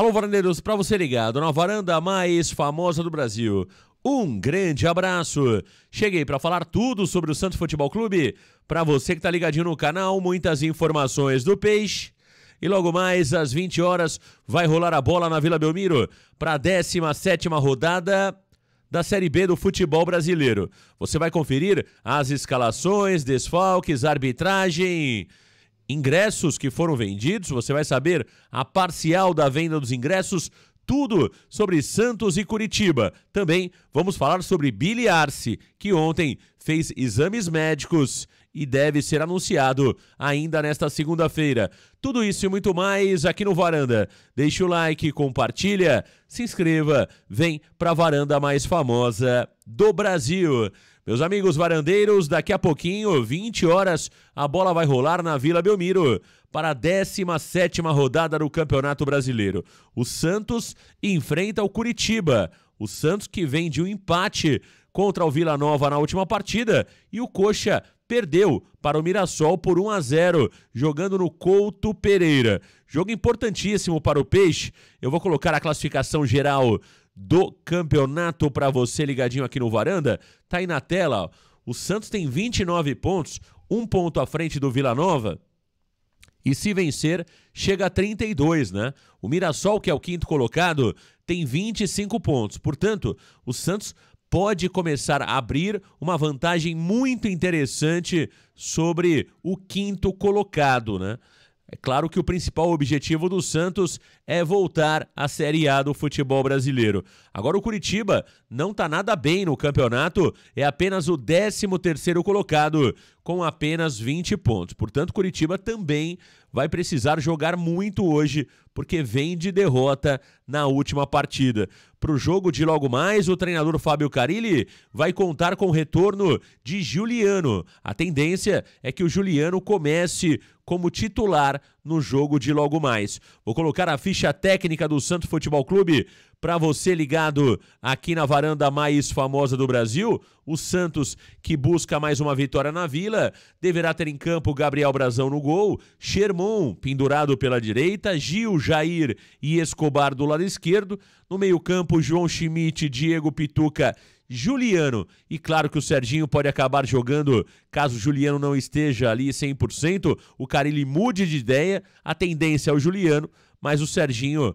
Alô, varandeiros, para você ligado na varanda mais famosa do Brasil. Um grande abraço. Cheguei para falar tudo sobre o Santos Futebol Clube. Para você que tá ligadinho no canal, muitas informações do Peixe. E logo mais às 20 horas vai rolar a bola na Vila Belmiro para a 17ª rodada da Série B do futebol brasileiro. Você vai conferir as escalações, desfalques, arbitragem, ingressos que foram vendidos. Você vai saber a parcial da venda dos ingressos, tudo sobre Santos e Curitiba. Também vamos falar sobre Billy Arce, que ontem fez exames médicos e deve ser anunciado ainda nesta segunda-feira. Tudo isso e muito mais aqui no Varanda. Deixe o like, compartilha, se inscreva, vem para a varanda mais famosa do Brasil. Meus amigos varandeiros, daqui a pouquinho, 20 horas, a bola vai rolar na Vila Belmiro para a 17 rodada do Campeonato Brasileiro. O Santos enfrenta o Curitiba. O Santos que vem de um empate contra o Vila Nova na última partida e o Coxa perdeu para o Mirassol por 1 a 0, jogando no Couto Pereira. Jogo importantíssimo para o Peixe. Eu vou colocar a classificação geral do campeonato para você ligadinho aqui no Varanda. Tá aí na tela, ó. o Santos tem 29 pontos, um ponto à frente do Vila Nova. E se vencer, chega a 32, né? O Mirassol, que é o quinto colocado, tem 25 pontos. Portanto, o Santos pode começar a abrir uma vantagem muito interessante sobre o quinto colocado, né? É claro que o principal objetivo do Santos é voltar à Série A do futebol brasileiro. Agora o Curitiba não está nada bem no campeonato, é apenas o 13º colocado com apenas 20 pontos. Portanto, Curitiba também vai precisar jogar muito hoje, porque vem de derrota na última partida. Para o jogo de logo mais, o treinador Fábio Carilli vai contar com o retorno de Juliano. A tendência é que o Juliano comece como titular no jogo de logo mais. Vou colocar a ficha técnica do Santos Futebol Clube para você ligado aqui na varanda mais famosa do Brasil. O Santos, que busca mais uma vitória na Vila, deverá ter em campo Gabriel Brazão no gol, Sherman pendurado pela direita, Gil, Jair e Escobar do lado esquerdo. No meio-campo, João Schmidt, Diego Pituca Juliano. E claro que o Serginho pode acabar jogando, caso o Juliano não esteja ali 100%, o Carilli mude de ideia, a tendência é o Juliano, mas o Serginho,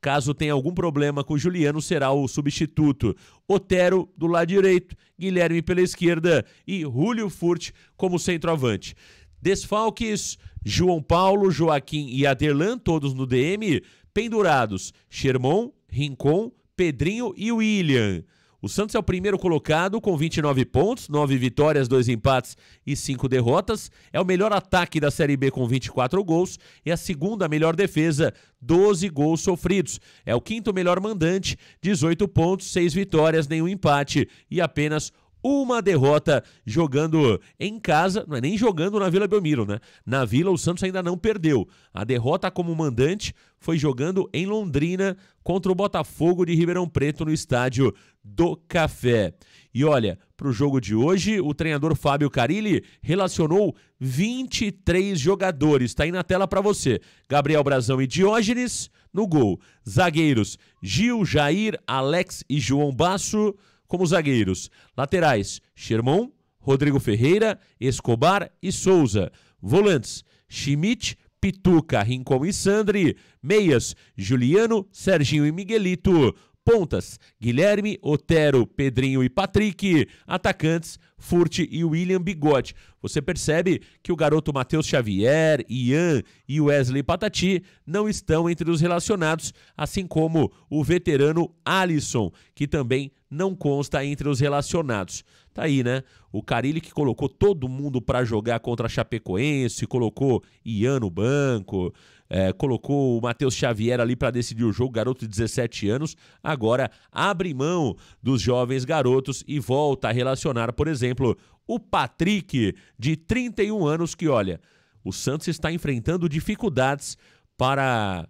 caso tenha algum problema com o Juliano, será o substituto. Otero do lado direito, Guilherme pela esquerda e Julio Furt como centroavante. Desfalques, João Paulo, Joaquim e Aderlan, todos no DM, pendurados, Sherman, Rincon, Pedrinho e William. O Santos é o primeiro colocado com 29 pontos, 9 vitórias, 2 empates e 5 derrotas. É o melhor ataque da Série B com 24 gols e a segunda melhor defesa, 12 gols sofridos. É o quinto melhor mandante, 18 pontos, 6 vitórias, nenhum empate e apenas uma derrota jogando em casa, não é nem jogando na Vila Belmiro, né? Na Vila o Santos ainda não perdeu. A derrota como mandante foi jogando em Londrina contra o Botafogo de Ribeirão Preto no estádio do Café. E olha, para o jogo de hoje, o treinador Fábio Carilli relacionou 23 jogadores. Está aí na tela para você. Gabriel Brazão e Diógenes no gol. Zagueiros Gil, Jair, Alex e João Basso como zagueiros. Laterais: Sherman, Rodrigo Ferreira, Escobar e Souza. Volantes: Schmidt, Pituca, Rincon e Sandri. Meias: Juliano, Serginho e Miguelito. Pontas, Guilherme, Otero, Pedrinho e Patrick. Atacantes, Furt e William Bigode. Você percebe que o garoto Matheus Xavier, Ian e Wesley Patati não estão entre os relacionados, assim como o veterano Alisson, que também não consta entre os relacionados. Tá aí, né? O Carilli que colocou todo mundo para jogar contra a Chapecoense, colocou Ian no banco, é, colocou o Matheus Xavier ali para decidir o jogo, garoto de 17 anos. Agora abre mão dos jovens garotos e volta a relacionar, por exemplo, o Patrick, de 31 anos, que olha, o Santos está enfrentando dificuldades para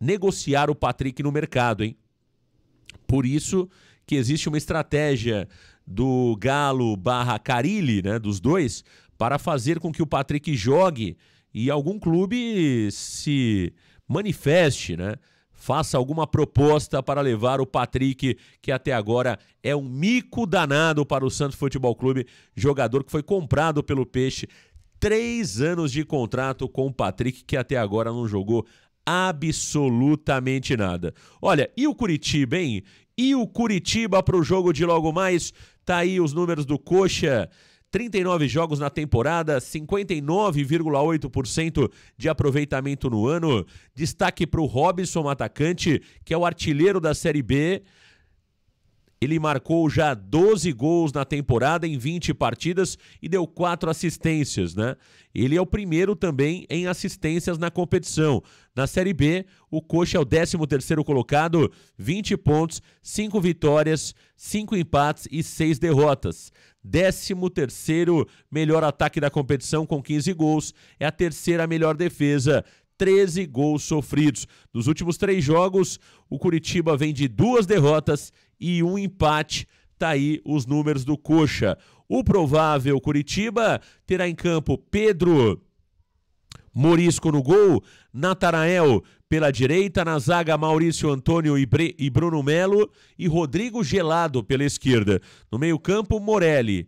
negociar o Patrick no mercado, hein? Por isso, que existe uma estratégia do Galo barra Carilli, né, dos dois, para fazer com que o Patrick jogue e algum clube se manifeste, né? Faça alguma proposta para levar o Patrick, que até agora é um mico danado para o Santos Futebol Clube, jogador que foi comprado pelo Peixe. Três anos de contrato com o Patrick, que até agora não jogou absolutamente nada. Olha, e o Curitiba, hein? E o Curitiba para o jogo de logo mais. Tá aí os números do Coxa. 39 jogos na temporada, 59,8% de aproveitamento no ano. Destaque para o Robson, atacante, que é o artilheiro da Série B. Ele marcou já 12 gols na temporada em 20 partidas e deu 4 assistências, né? Ele é o primeiro também em assistências na competição. Na Série B, o Coxa é o 13º colocado, 20 pontos, 5 vitórias, 5 empates e 6 derrotas. 13º melhor ataque da competição com 15 gols, é a terceira melhor defesa, 13 gols sofridos. Nos últimos três jogos, o Curitiba vem de duas derrotas e um empate. Tá aí os números do Coxa. O provável Curitiba terá em campo Pedro Morisco no gol, Natanael pela direita, na zaga Maurício Antônio e, Bre e Bruno Melo e Rodrigo Gelado pela esquerda. No meio-campo, Morelli.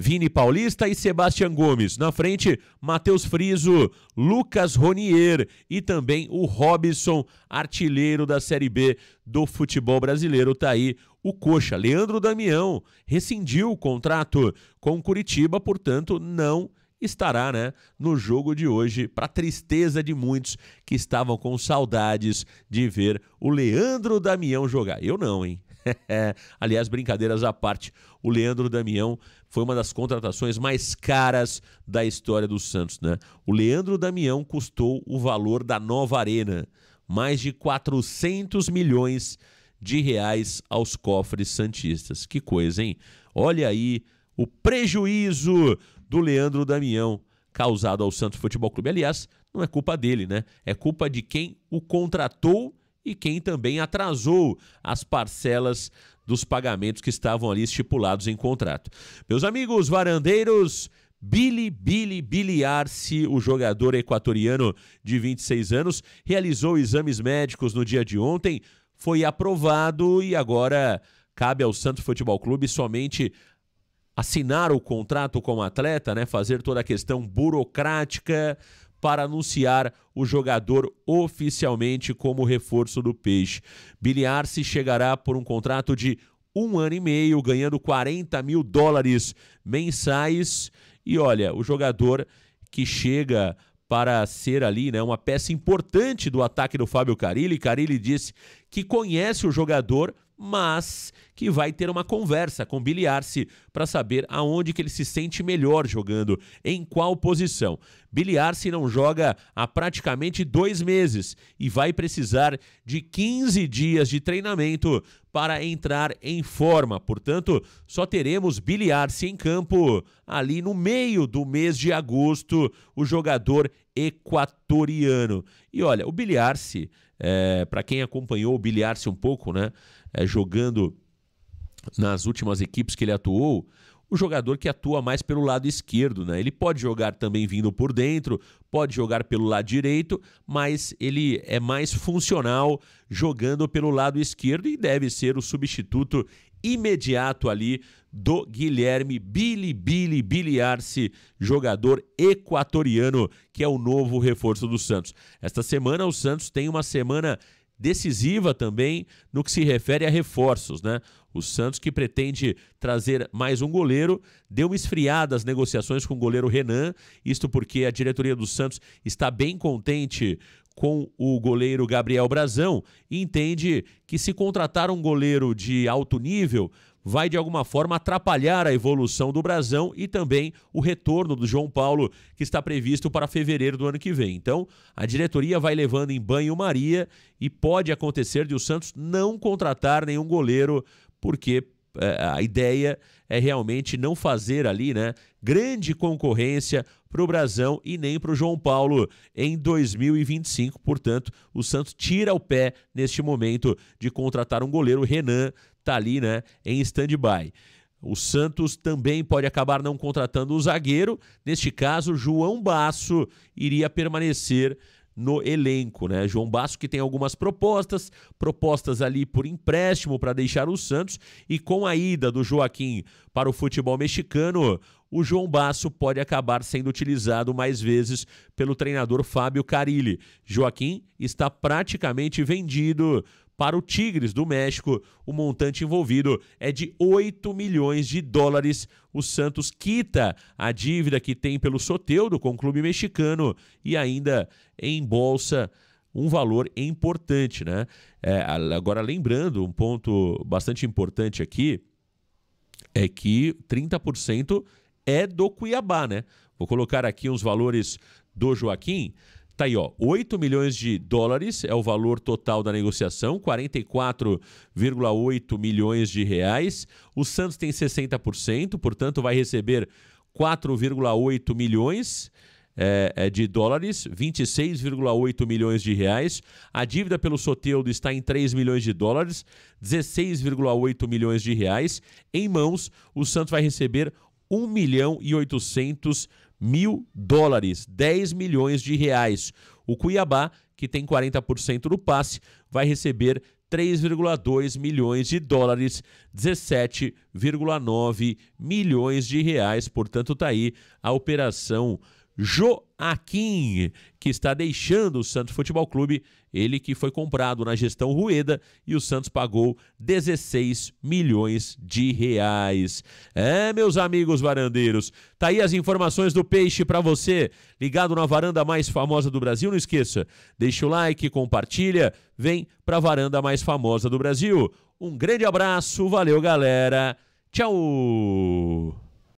Vini Paulista e Sebastião Gomes. Na frente, Matheus Friso, Lucas Ronier e também o Robson, artilheiro da Série B do futebol brasileiro. Tá aí o Coxa. Leandro Damião rescindiu o contrato com Curitiba, portanto, não estará né, no jogo de hoje, para tristeza de muitos que estavam com saudades de ver o Leandro Damião jogar. Eu não, hein? Aliás, brincadeiras à parte, o Leandro Damião foi uma das contratações mais caras da história do Santos. Né? O Leandro Damião custou o valor da nova arena, mais de 400 milhões de reais aos cofres santistas. Que coisa, hein? Olha aí o prejuízo do Leandro Damião causado ao Santos Futebol Clube. Aliás, não é culpa dele, né? É culpa de quem o contratou e quem também atrasou as parcelas dos pagamentos que estavam ali estipulados em contrato. Meus amigos varandeiros, Billy Billy Biliarce, o jogador equatoriano de 26 anos, realizou exames médicos no dia de ontem, foi aprovado e agora cabe ao Santos Futebol Clube somente assinar o contrato com o atleta, né, fazer toda a questão burocrática para anunciar o jogador oficialmente como reforço do Peixe. Billy Arce chegará por um contrato de um ano e meio, ganhando 40 mil dólares mensais. E olha, o jogador que chega para ser ali né, uma peça importante do ataque do Fábio Carilli. Carilli disse que conhece o jogador mas que vai ter uma conversa com Billy Arce para saber aonde que ele se sente melhor jogando, em qual posição. Billy Arce não joga há praticamente dois meses e vai precisar de 15 dias de treinamento para entrar em forma. Portanto, só teremos Billy Arce em campo ali no meio do mês de agosto, o jogador equatoriano. E olha, o Billy Arce é, para quem acompanhou o Biliarce um pouco, né, é, jogando nas últimas equipes que ele atuou, o jogador que atua mais pelo lado esquerdo, né? Ele pode jogar também vindo por dentro, pode jogar pelo lado direito, mas ele é mais funcional jogando pelo lado esquerdo e deve ser o substituto imediato ali do Guilherme Billy Billy Billy Arce, jogador equatoriano, que é o novo reforço do Santos. Esta semana o Santos tem uma semana decisiva também no que se refere a reforços, né? O Santos que pretende trazer mais um goleiro deu uma esfriada as negociações com o goleiro Renan, isto porque a diretoria do Santos está bem contente com o goleiro Gabriel Brazão e entende que se contratar um goleiro de alto nível vai de alguma forma atrapalhar a evolução do Brazão e também o retorno do João Paulo, que está previsto para fevereiro do ano que vem. Então, a diretoria vai levando em banho-maria e pode acontecer de o Santos não contratar nenhum goleiro, porque é, a ideia é realmente não fazer ali, né, grande concorrência para o Brasão e nem para o João Paulo em 2025. Portanto, o Santos tira o pé neste momento de contratar um goleiro. O Renan tá ali, né, em stand-by. O Santos também pode acabar não contratando o zagueiro. Neste caso, João Basso iria permanecer no elenco, né? João Basso que tem algumas propostas, propostas ali por empréstimo para deixar o Santos e com a ida do Joaquim para o futebol mexicano, o João Basso pode acabar sendo utilizado mais vezes pelo treinador Fábio Carilli. Joaquim está praticamente vendido para o Tigres do México, o montante envolvido é de 8 milhões de dólares. O Santos quita a dívida que tem pelo Soteudo com o clube mexicano e ainda embolsa um valor importante. Né? É, agora, lembrando, um ponto bastante importante aqui é que 30% é do Cuiabá, né? Vou colocar aqui uns valores do Joaquim. Tá aí, ó, 8 milhões de dólares é o valor total da negociação, 44,8 milhões de reais. O Santos tem 60%, portanto vai receber 4,8 milhões é, é, de dólares, 26,8 milhões de reais. A dívida pelo Soteudo está em 3 milhões de dólares, 16,8 milhões de reais. Em mãos, o Santos vai receber 1 milhão e 800 mil dólares, 10 milhões de reais. O Cuiabá, que tem 40% do passe, vai receber 3,2 milhões de dólares, 17,9 milhões de reais. Portanto, está aí a operação Joaquim, que está deixando o Santos Futebol Clube, ele que foi comprado na gestão Rueda e o Santos pagou 16 milhões de reais. É, meus amigos varandeiros, tá aí as informações do Peixe para você, ligado na varanda mais famosa do Brasil, não esqueça, deixa o like, compartilha, vem para a varanda mais famosa do Brasil. Um grande abraço, valeu galera. Tchau!